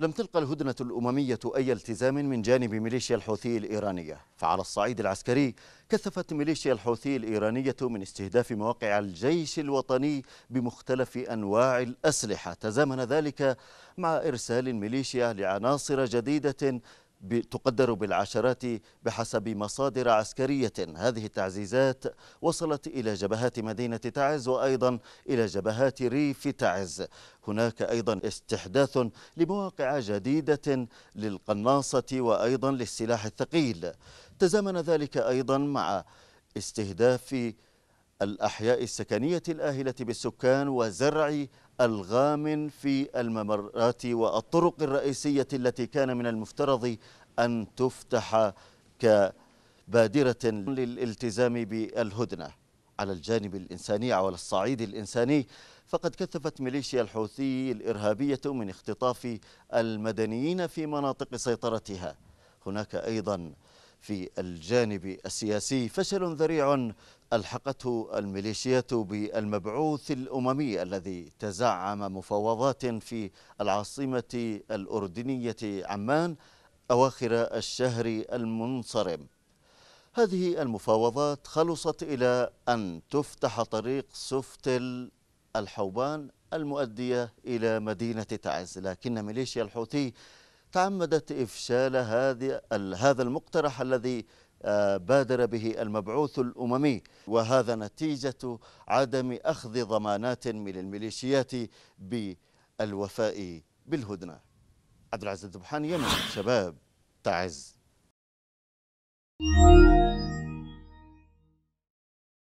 لم تلقى الهدنة الأممية أي التزام من جانب ميليشيا الحوثي الإيرانية فعلى الصعيد العسكري كثفت ميليشيا الحوثي الإيرانية من استهداف مواقع الجيش الوطني بمختلف أنواع الأسلحة تزامن ذلك مع إرسال الميليشيا لعناصر جديدة تقدر بالعشرات بحسب مصادر عسكرية هذه التعزيزات وصلت إلى جبهات مدينة تعز وأيضا إلى جبهات ريف تعز هناك أيضا استحداث لمواقع جديدة للقناصة وأيضا للسلاح الثقيل تزامن ذلك أيضا مع استهداف الأحياء السكنية الآهلة بالسكان وزرع الغام في الممرات والطرق الرئيسية التي كان من المفترض أن تفتح كبادرة للالتزام بالهدنة على الجانب الإنساني على الصعيد الإنساني فقد كثفت ميليشيا الحوثي الإرهابية من اختطاف المدنيين في مناطق سيطرتها هناك أيضا في الجانب السياسي فشل ذريع ألحقته الميليشيات بالمبعوث الأممي الذي تزعم مفاوضات في العاصمة الأردنية عمان أواخر الشهر المنصرم هذه المفاوضات خلصت إلى أن تفتح طريق سفتل الحوبان المؤدية إلى مدينة تعز لكن ميليشيا الحوثي تعمدت إفشال هذه هذا المقترح الذي آه، بادر به المبعوث الأممي وهذا نتيجة عدم أخذ ضمانات من الميليشيات بالوفاء بالهدنة عبد العزيز الدبحاني يمن شباب تعز